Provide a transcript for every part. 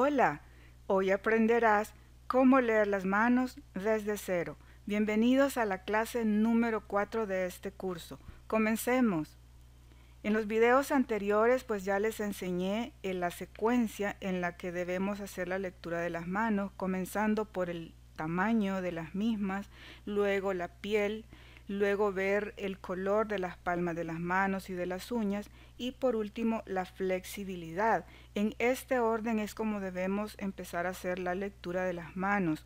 Hola, hoy aprenderás cómo leer las manos desde cero. Bienvenidos a la clase número 4 de este curso. Comencemos. En los videos anteriores pues ya les enseñé eh, la secuencia en la que debemos hacer la lectura de las manos, comenzando por el tamaño de las mismas, luego la piel, luego ver el color de las palmas de las manos y de las uñas y por último la flexibilidad. En este orden es como debemos empezar a hacer la lectura de las manos.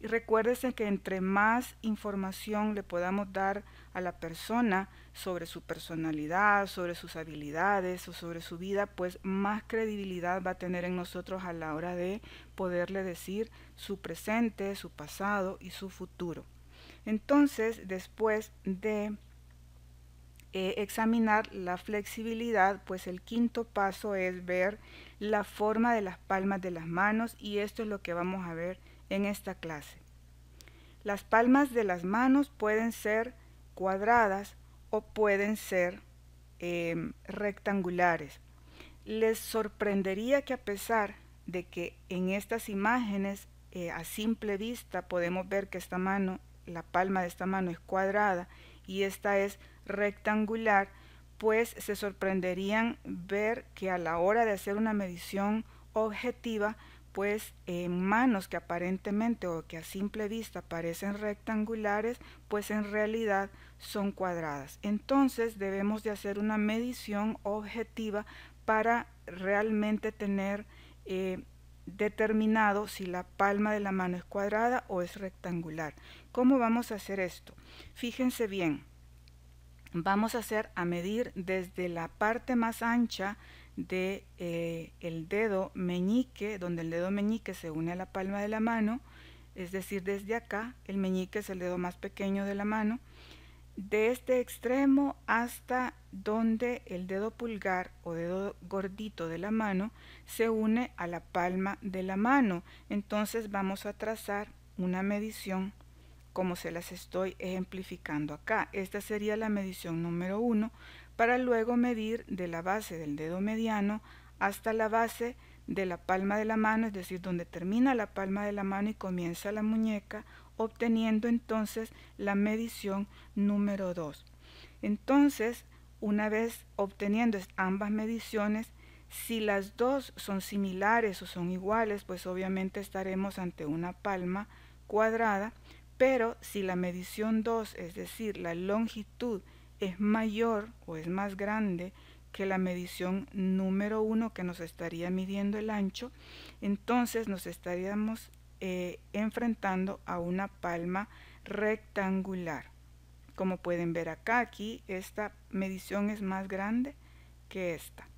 Y recuérdese que entre más información le podamos dar a la persona sobre su personalidad, sobre sus habilidades o sobre su vida, pues más credibilidad va a tener en nosotros a la hora de poderle decir su presente, su pasado y su futuro. Entonces, después de eh, examinar la flexibilidad, pues el quinto paso es ver la forma de las palmas de las manos y esto es lo que vamos a ver en esta clase. Las palmas de las manos pueden ser cuadradas o pueden ser em, rectangulares. Les sorprendería que a pesar de que en estas imágenes eh, a simple vista podemos ver que esta mano la palma de esta mano es cuadrada y esta es rectangular, pues se sorprenderían ver que a la hora de hacer una medición objetiva, pues eh, manos que aparentemente o que a simple vista parecen rectangulares, pues en realidad son cuadradas. Entonces debemos de hacer una medición objetiva para realmente tener eh, determinado si la palma de la mano es cuadrada o es rectangular. ¿Cómo vamos a hacer esto? Fíjense bien, vamos a hacer a medir desde la parte más ancha de eh, el dedo meñique, donde el dedo meñique se une a la palma de la mano, es decir, desde acá, el meñique es el dedo más pequeño de la mano, de este extremo hasta donde el dedo pulgar o dedo gordito de la mano se une a la palma de la mano. Entonces vamos a trazar una medición como se las estoy ejemplificando acá. Esta sería la medición número 1 para luego medir de la base del dedo mediano hasta la base de la palma de la mano, es decir, donde termina la palma de la mano y comienza la muñeca, obteniendo entonces la medición número 2. Entonces, una vez obteniendo ambas mediciones, si las dos son similares o son iguales, pues obviamente estaremos ante una palma cuadrada, pero si la medición 2, es decir, la longitud, es mayor o es más grande que la medición número 1 que nos estaría midiendo el ancho, entonces nos estaríamos eh, enfrentando a una palma rectangular. Como pueden ver acá, aquí esta medición es más grande que esta.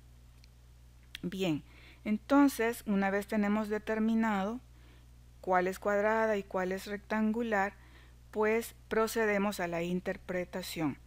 Bien, entonces una vez tenemos determinado cuál es cuadrada y cuál es rectangular, pues procedemos a la interpretación.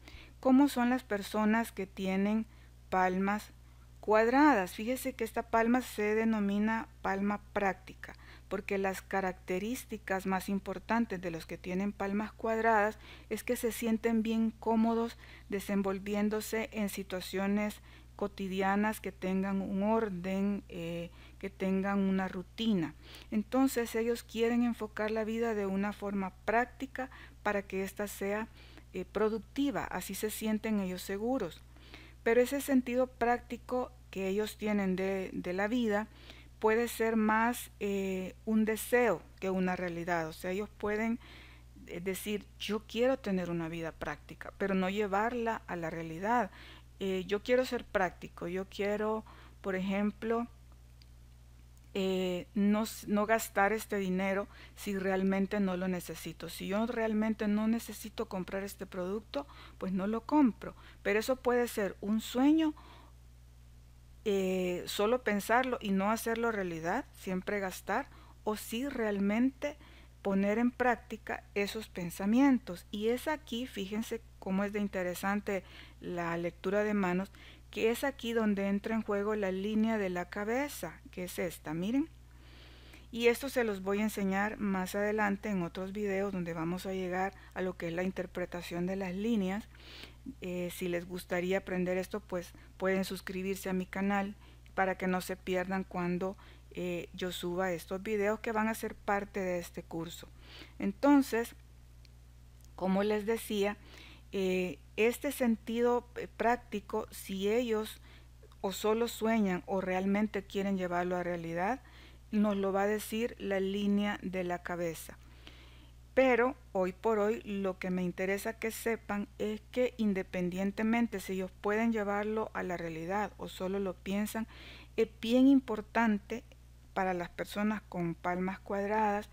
¿Cómo son las personas que tienen palmas cuadradas? Fíjese que esta palma se denomina palma práctica, porque las características más importantes de los que tienen palmas cuadradas es que se sienten bien cómodos desenvolviéndose en situaciones cotidianas que tengan un orden, eh, que tengan una rutina. Entonces ellos quieren enfocar la vida de una forma práctica para que ésta sea eh, productiva, así se sienten ellos seguros. Pero ese sentido práctico que ellos tienen de, de la vida puede ser más eh, un deseo que una realidad, o sea, ellos pueden decir, yo quiero tener una vida práctica, pero no llevarla a la realidad. Eh, yo quiero ser práctico, yo quiero, por ejemplo, eh, no, gastar este dinero si realmente no lo necesito. Si yo realmente no necesito comprar este producto, pues no lo compro. Pero eso puede ser un sueño, eh, solo pensarlo y no hacerlo realidad, siempre gastar, o si realmente poner en práctica esos pensamientos. Y es aquí, fíjense cómo es de interesante la lectura de manos, que es aquí donde entra en juego la línea de la cabeza, que es esta, miren. Y esto se los voy a enseñar más adelante en otros videos donde vamos a llegar a lo que es la interpretación de las líneas. Eh, si les gustaría aprender esto, pues pueden suscribirse a mi canal para que no se pierdan cuando eh, yo suba estos videos que van a ser parte de este curso. Entonces, como les decía, eh, este sentido eh, práctico, si ellos o solo sueñan o realmente quieren llevarlo a realidad, nos lo va a decir la línea de la cabeza. Pero hoy por hoy lo que me interesa que sepan es que independientemente si ellos pueden llevarlo a la realidad o solo lo piensan, es bien importante para las personas con palmas cuadradas,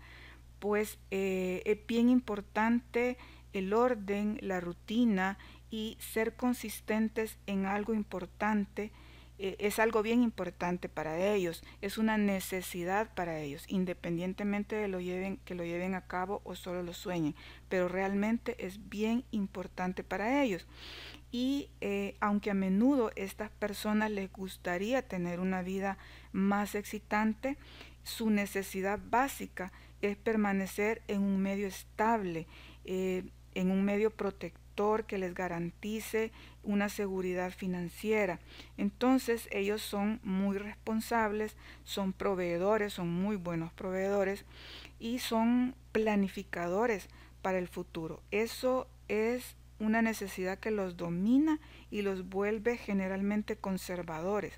pues eh, es bien importante el orden, la rutina y ser consistentes en algo importante eh, es algo bien importante para ellos, es una necesidad para ellos, independientemente de lo lleven, que lo lleven a cabo o solo lo sueñen, pero realmente es bien importante para ellos. Y eh, aunque a menudo estas personas les gustaría tener una vida más excitante, su necesidad básica es permanecer en un medio estable, eh, en un medio protector que les garantice una seguridad financiera. Entonces ellos son muy responsables, son proveedores, son muy buenos proveedores y son planificadores para el futuro. Eso es una necesidad que los domina y los vuelve generalmente conservadores.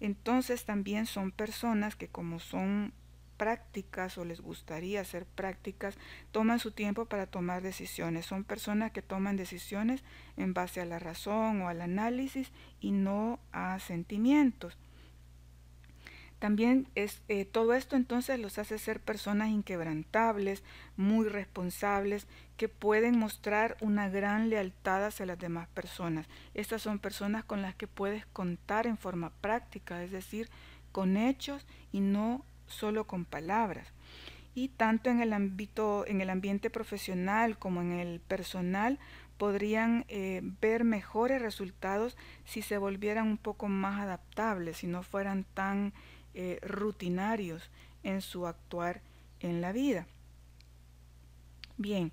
Entonces también son personas que como son prácticas o les gustaría ser prácticas, toman su tiempo para tomar decisiones. Son personas que toman decisiones en base a la razón o al análisis y no a sentimientos. También es, eh, todo esto entonces los hace ser personas inquebrantables, muy responsables, que pueden mostrar una gran lealtad hacia las demás personas. Estas son personas con las que puedes contar en forma práctica, es decir, con hechos y no solo con palabras. Y tanto en el ámbito, en el ambiente profesional como en el personal, podrían eh, ver mejores resultados si se volvieran un poco más adaptables, si no fueran tan eh, rutinarios en su actuar en la vida. Bien,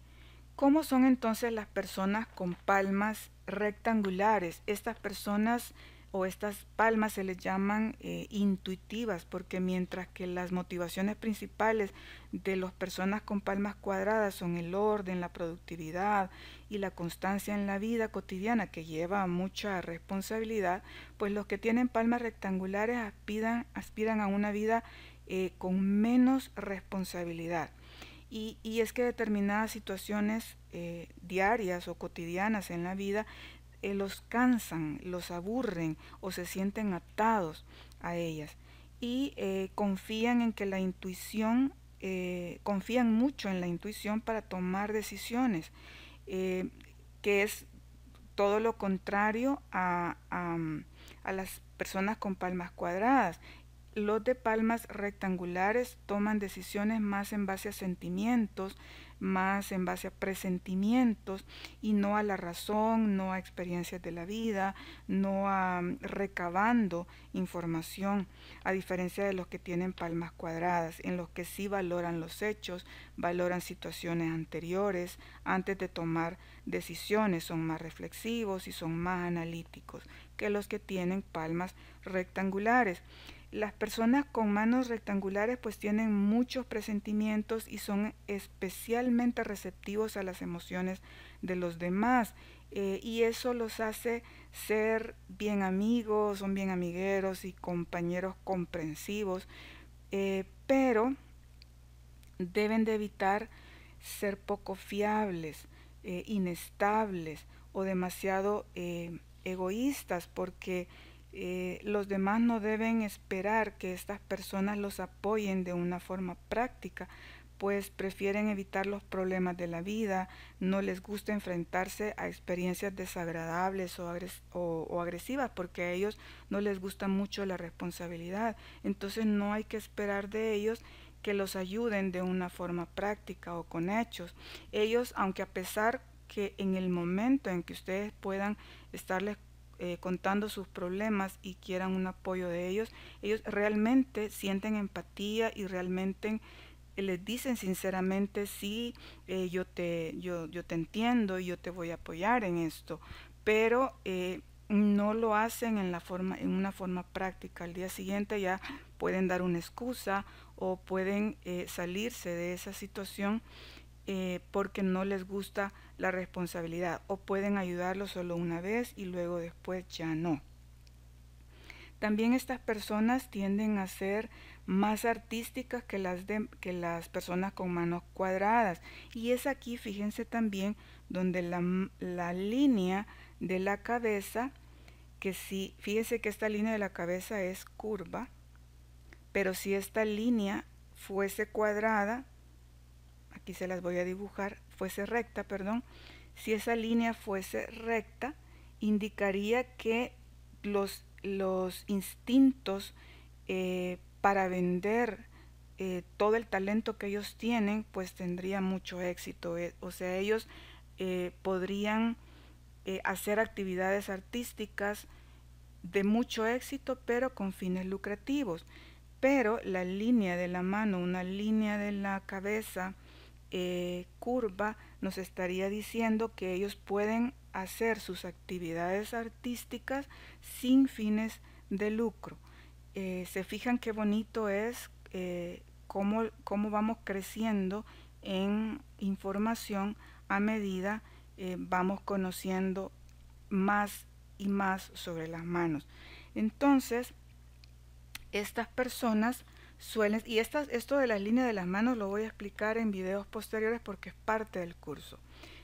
¿cómo son entonces las personas con palmas rectangulares? Estas personas o estas palmas se les llaman eh, intuitivas porque mientras que las motivaciones principales de las personas con palmas cuadradas son el orden, la productividad y la constancia en la vida cotidiana que lleva mucha responsabilidad, pues los que tienen palmas rectangulares aspiran, a una vida eh, con menos responsabilidad. Y, es que determinadas situaciones eh, diarias o cotidianas en la vida eh, los cansan, los aburren o se sienten atados a ellas y eh, confían en que la intuición, eh, confían mucho en la intuición para tomar decisiones, que es todo lo contrario a las personas con palmas cuadradas los de palmas rectangulares toman decisiones más en base a sentimientos, más en base a presentimientos y no a la razón, no a experiencias de la vida, no a mm, recabando información, a diferencia de los que tienen palmas cuadradas, en los que sí valoran los hechos, valoran situaciones anteriores antes de tomar decisiones, son más reflexivos y son más analíticos que los que tienen palmas rectangulares. Las personas con manos rectangulares pues tienen muchos presentimientos y son especialmente receptivos a las emociones de los demás eh, y eso los hace ser bien amigos, son bien amigueros y compañeros comprensivos, eh, pero deben de evitar ser poco fiables, eh, inestables o demasiado egoístas porque eh, los demás no deben esperar que estas personas los apoyen de una forma práctica, pues prefieren evitar los problemas de la vida, no les gusta enfrentarse a experiencias desagradables o, agresivas, porque a ellos no les gusta mucho la responsabilidad. Entonces no hay que esperar de ellos que los ayuden de una forma práctica o con hechos. Ellos, aunque a pesar que en el momento en que ustedes puedan estarles eh, contando sus problemas y quieran un apoyo de ellos, ellos realmente sienten empatía y realmente eh, les dicen sinceramente sí, eh, yo, te, yo, yo te entiendo, yo te voy a apoyar en esto, pero no lo hacen en, la forma, en una forma práctica. Al día siguiente ya pueden dar una excusa o pueden salirse de esa situación eh, porque no les gusta la responsabilidad o pueden ayudarlo solo una vez y luego después ya no. También estas personas tienden a ser más artísticas que las, de, que las personas con manos cuadradas. Y es aquí, fíjense también, donde la, línea de la cabeza, que si, fíjense que esta línea de la cabeza es curva, pero si esta línea fuese cuadrada, aquí se las voy a dibujar, fuese recta, perdón, si esa línea fuese recta, indicaría que los, los instintos eh, para vender eh, todo el talento que ellos tienen, pues tendría mucho éxito. Eh, o sea, ellos podrían hacer actividades artísticas de mucho éxito, pero con fines lucrativos. Pero la línea de la mano, una línea de la cabeza, eh, curva nos estaría diciendo que ellos pueden hacer sus actividades artísticas sin fines de lucro. Eh, se fijan qué bonito es eh, cómo, cómo, vamos creciendo en información a medida vamos conociendo más y más sobre las manos. Entonces, estas personas y esto de las líneas de las manos lo voy a explicar en videos posteriores porque es parte del curso.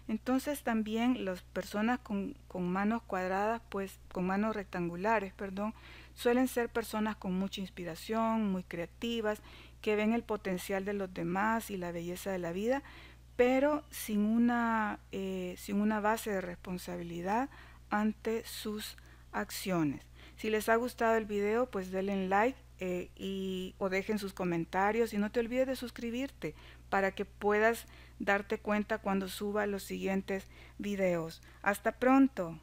Entonces también las personas con, manos cuadradas, pues con manos rectangulares, perdón, suelen ser personas con mucha inspiración, muy creativas, que ven el potencial de los demás y la belleza de la vida, pero sin una, eh, sin una base de responsabilidad ante sus acciones. Si les ha gustado el video, pues denle like eh, y, o dejen sus comentarios y no te olvides de suscribirte para que puedas darte cuenta cuando suba los siguientes videos. Hasta pronto.